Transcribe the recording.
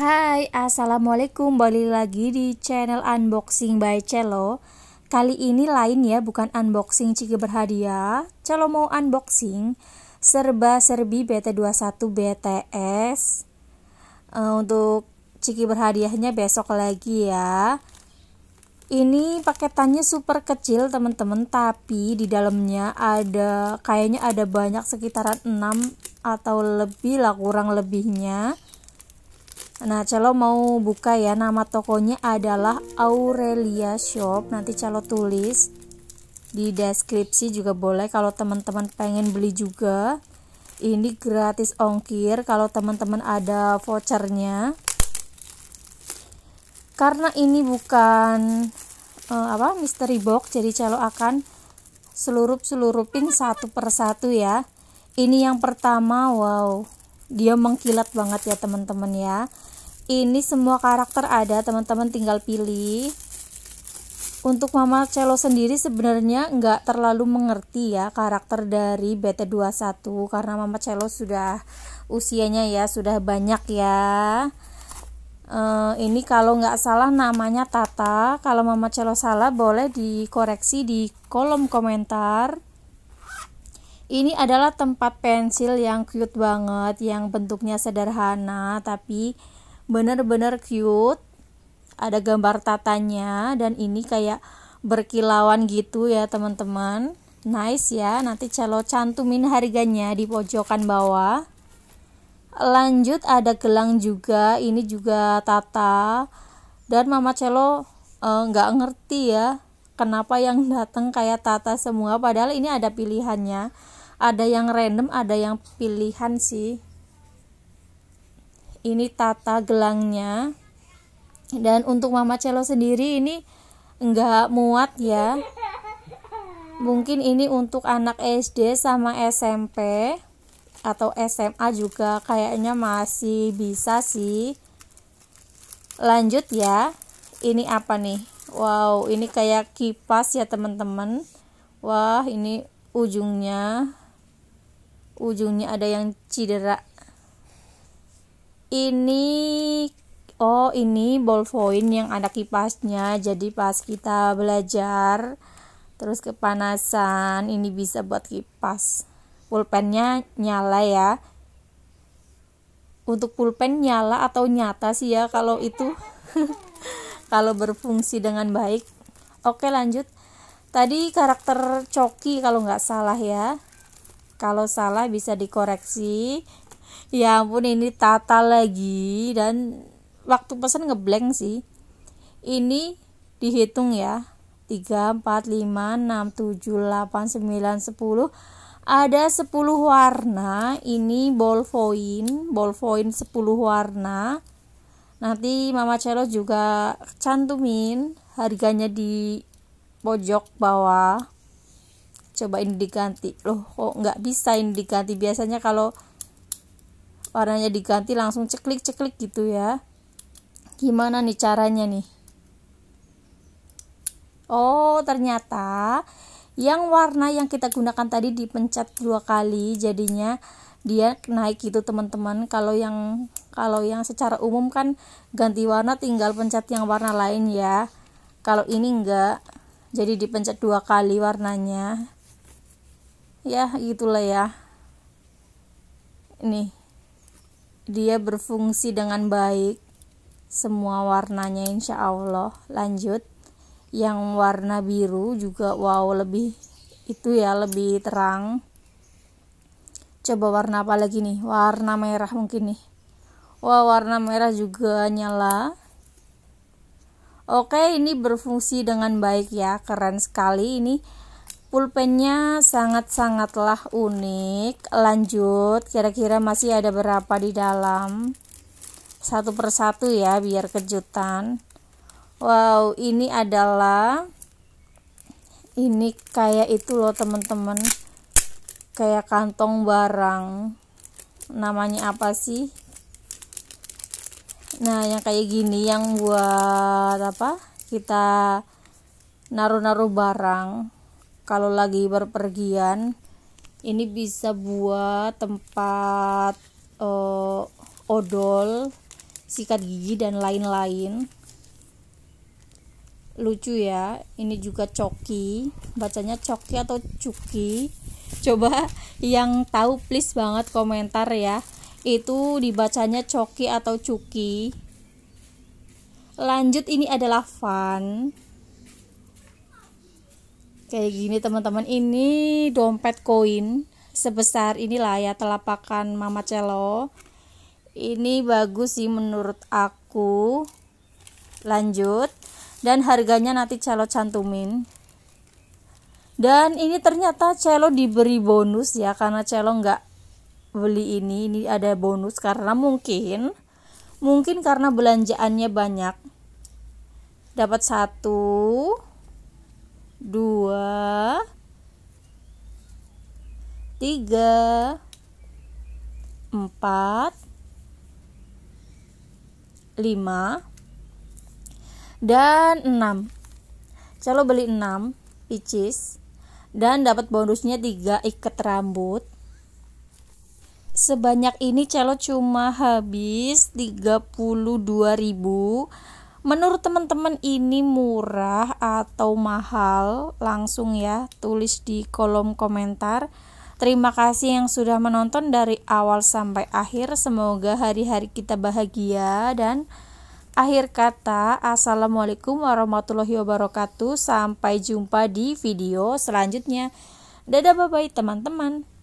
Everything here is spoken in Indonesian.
Hai, Assalamualaikum Balik lagi di channel Unboxing by Celo Kali ini lain ya, bukan unboxing Ciki berhadiah Celo mau unboxing serba-serbi BT21 BTS eh, Untuk Ciki berhadiahnya besok lagi ya ini paketannya super kecil teman-teman tapi di dalamnya ada kayaknya ada banyak sekitaran 6 atau lebih lah kurang lebihnya Nah, calo mau buka ya. Nama tokonya adalah Aurelia Shop. Nanti calo tulis di deskripsi juga boleh kalau teman-teman pengen beli juga. Ini gratis ongkir kalau teman-teman ada vouchernya. Karena ini bukan uh, apa mystery box, jadi calo akan selurup-selurupin satu persatu ya. Ini yang pertama, wow. Dia mengkilat banget ya teman-teman ya ini semua karakter ada teman-teman tinggal pilih untuk mama celo sendiri sebenarnya nggak terlalu mengerti ya karakter dari BT21 karena mama celo sudah usianya ya sudah banyak ya Uh, ini kalau nggak salah namanya Tata. Kalau Mama Celo salah boleh dikoreksi di kolom komentar. Ini adalah tempat pensil yang cute banget, yang bentuknya sederhana tapi bener-bener cute ada gambar tatanya dan ini kayak berkilauan gitu ya teman-teman nice ya nanti celo cantumin harganya di pojokan bawah lanjut ada gelang juga ini juga tata dan mama celo eh, nggak uh, ngerti ya kenapa yang datang kayak tata semua padahal ini ada pilihannya ada yang random ada yang pilihan sih ini tata gelangnya dan untuk mama celo sendiri ini nggak muat ya mungkin ini untuk anak SD sama SMP atau SMA juga kayaknya masih bisa sih lanjut ya ini apa nih wow ini kayak kipas ya teman-teman wah ini ujungnya ujungnya ada yang cedera ini oh ini ball yang ada kipasnya jadi pas kita belajar terus kepanasan ini bisa buat kipas pulpennya nyala ya untuk pulpen nyala atau nyata sih ya kalau itu kalau berfungsi dengan baik oke lanjut tadi karakter coki kalau nggak salah ya kalau salah bisa dikoreksi. Ya ampun ini tata lagi dan waktu pesan ngeblank sih. Ini dihitung ya. 3 4 5 6 7 8 9 10 ada 10 warna ini bolvoin bolvoin 10 warna nanti mama celo juga cantumin harganya di pojok bawah coba ini diganti loh kok nggak bisa ini diganti biasanya kalau warnanya diganti langsung ceklik-ceklik gitu ya gimana nih caranya nih oh ternyata yang warna yang kita gunakan tadi dipencet dua kali jadinya dia naik gitu teman-teman kalau yang kalau yang secara umum kan ganti warna tinggal pencet yang warna lain ya kalau ini enggak jadi dipencet dua kali warnanya ya gitulah ya ini dia berfungsi dengan baik semua warnanya insya Allah lanjut yang warna biru juga wow lebih itu ya lebih terang coba warna apa lagi nih warna merah mungkin nih wah wow, warna merah juga nyala oke ini berfungsi dengan baik ya keren sekali ini Pulpennya sangat-sangatlah unik. Lanjut, kira-kira masih ada berapa di dalam? Satu persatu ya, biar kejutan. Wow, ini adalah ini kayak itu loh teman-teman. Kayak kantong barang. Namanya apa sih? Nah, yang kayak gini yang buat apa? Kita naruh-naruh barang kalau lagi berpergian ini bisa buat tempat uh, odol sikat gigi dan lain-lain lucu ya ini juga coki bacanya coki atau cuki coba yang tahu please banget komentar ya itu dibacanya coki atau cuki lanjut ini adalah fun kayak gini teman-teman ini dompet koin sebesar inilah ya telapakan mama celo ini bagus sih menurut aku lanjut dan harganya nanti celo cantumin dan ini ternyata celo diberi bonus ya karena celo nggak beli ini ini ada bonus karena mungkin mungkin karena belanjaannya banyak dapat satu dua, tiga, empat, lima, dan enam. Celo beli enam pieces dan dapat bonusnya tiga ikat rambut. Sebanyak ini Celo cuma habis ribu menurut teman-teman ini murah atau mahal langsung ya tulis di kolom komentar terima kasih yang sudah menonton dari awal sampai akhir semoga hari-hari kita bahagia dan akhir kata assalamualaikum warahmatullahi wabarakatuh sampai jumpa di video selanjutnya dadah bye bye teman-teman